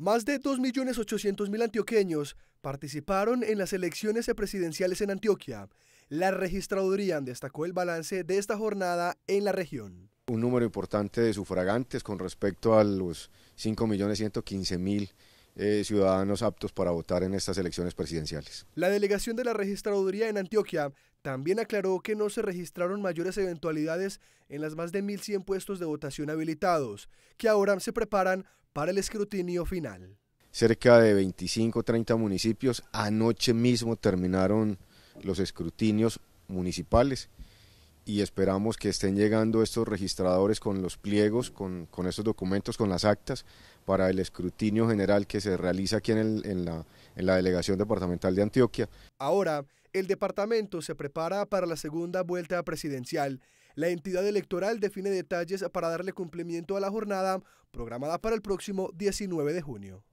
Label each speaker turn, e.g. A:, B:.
A: Más de 2.800.000 antioqueños participaron en las elecciones presidenciales en Antioquia. La registraduría destacó el balance de esta jornada en la región.
B: Un número importante de sufragantes con respecto a los 5.115.000 eh, ciudadanos aptos para votar en estas elecciones presidenciales.
A: La delegación de la registraduría en Antioquia también aclaró que no se registraron mayores eventualidades en las más de 1.100 puestos de votación habilitados, que ahora se preparan para el escrutinio
B: final. Cerca de 25 30 municipios anoche mismo terminaron los escrutinios municipales y esperamos que estén llegando estos registradores con los pliegos, con estos documentos, con las actas, para el escrutinio general que se realiza aquí en, la, la delegación departamental de Antioquia. Ahora,
A: el departamento se prepara para la segunda vuelta presidencial. La entidad electoral define detalles para darle cumplimiento a la jornada programada para el próximo 19 de junio.